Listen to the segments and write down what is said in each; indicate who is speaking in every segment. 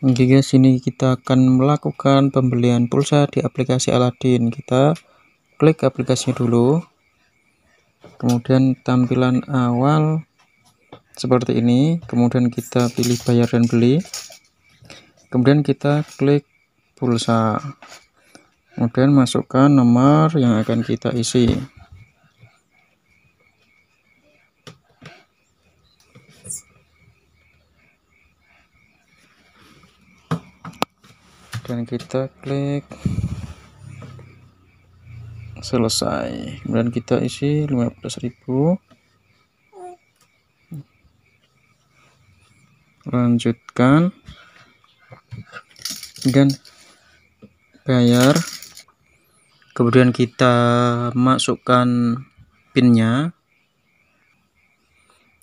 Speaker 1: Oke guys, sini kita akan melakukan pembelian pulsa di aplikasi Aladin. Kita klik aplikasinya dulu. Kemudian tampilan awal seperti ini. Kemudian kita pilih bayar dan beli. Kemudian kita klik pulsa. Kemudian masukkan nomor yang akan kita isi. kemudian kita klik selesai kemudian kita isi 15.000 lanjutkan dan bayar kemudian kita masukkan pinnya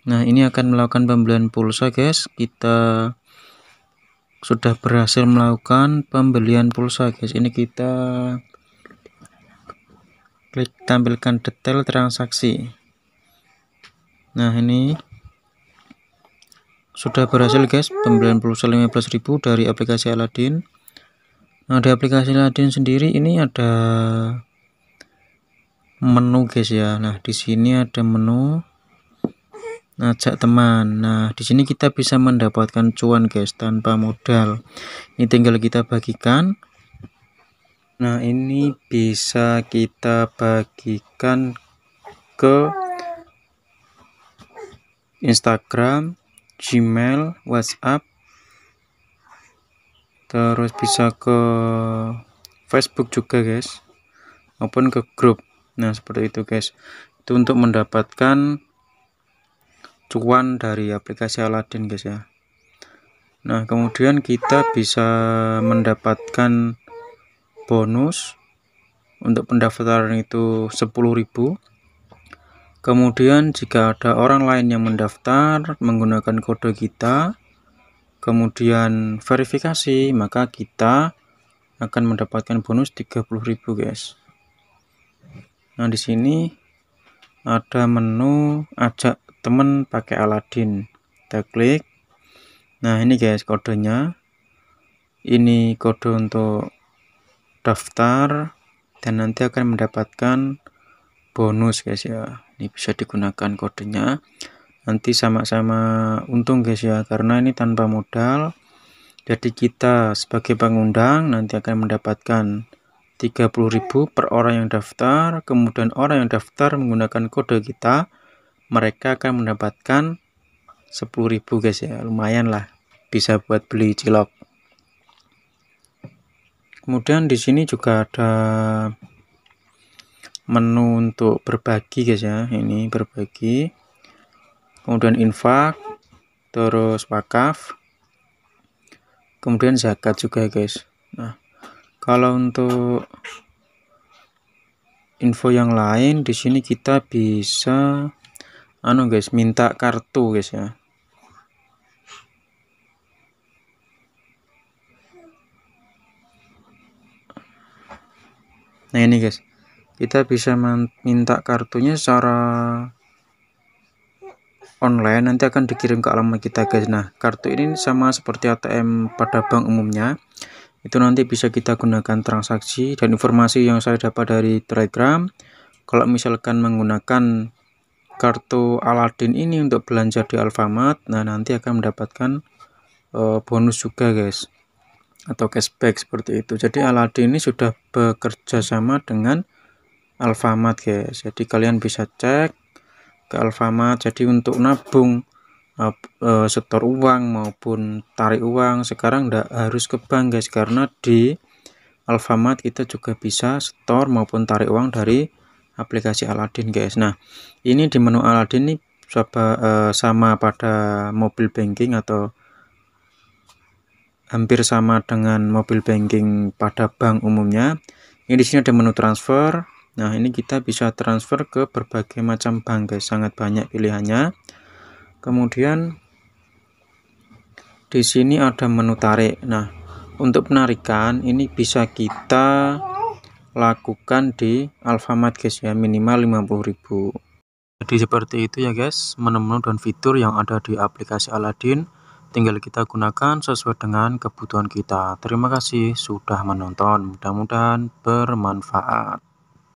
Speaker 1: nah ini akan melakukan pembelian pulsa guys kita sudah berhasil melakukan pembelian pulsa guys ini kita klik tampilkan detail transaksi nah ini sudah berhasil guys pembelian pulsa 15.000 dari aplikasi Aladin nah di aplikasi Aladin sendiri ini ada menu guys ya nah di sini ada menu ngajak teman nah di sini kita bisa mendapatkan cuan guys tanpa modal ini tinggal kita bagikan nah ini bisa kita bagikan ke Instagram Gmail WhatsApp terus bisa ke Facebook juga guys maupun ke grup nah seperti itu guys itu untuk mendapatkan cuan dari aplikasi Aladin guys ya Nah kemudian kita bisa mendapatkan bonus untuk pendaftaran itu 10.000 kemudian jika ada orang lain yang mendaftar menggunakan kode kita kemudian verifikasi maka kita akan mendapatkan bonus 30.000 guys Nah di sini ada menu ajak temen pakai Aladin kita klik nah ini guys kodenya ini kode untuk daftar dan nanti akan mendapatkan bonus guys ya ini bisa digunakan kodenya nanti sama-sama untung guys ya karena ini tanpa modal jadi kita sebagai pengundang nanti akan mendapatkan 30.000 per orang yang daftar, kemudian orang yang daftar menggunakan kode kita, mereka akan mendapatkan 10.000 guys ya. Lumayan lah bisa buat beli cilok. Kemudian di sini juga ada menu untuk berbagi guys ya. Ini berbagi. Kemudian infak, terus wakaf. Kemudian zakat juga guys kalau untuk info yang lain di sini kita bisa anu guys minta kartu guys ya nah ini guys kita bisa minta kartunya secara online nanti akan dikirim ke alamat kita guys nah kartu ini sama seperti ATM pada bank umumnya itu nanti bisa kita gunakan transaksi dan informasi yang saya dapat dari telegram kalau misalkan menggunakan kartu Aladin ini untuk belanja di Alfamart nah nanti akan mendapatkan uh, bonus juga guys atau cashback seperti itu jadi Aladin ini sudah bekerja sama dengan Alfamart guys jadi kalian bisa cek ke Alfamart jadi untuk nabung Eh, setor uang maupun tarik uang sekarang tidak harus ke bank guys karena di Alfamart kita juga bisa setor maupun tarik uang dari aplikasi Aladin guys nah ini di menu Aladin ini eh, sama pada mobil banking atau hampir sama dengan mobil banking pada bank umumnya ini di sini ada menu transfer nah ini kita bisa transfer ke berbagai macam bank guys sangat banyak pilihannya kemudian di sini ada menu tarik nah untuk penarikan ini bisa kita lakukan di Alfamart guys ya minimal 50000 jadi seperti itu ya guys, menu-menu dan fitur yang ada di aplikasi Aladin tinggal kita gunakan sesuai dengan kebutuhan kita. Terima kasih sudah menonton, mudah-mudahan bermanfaat.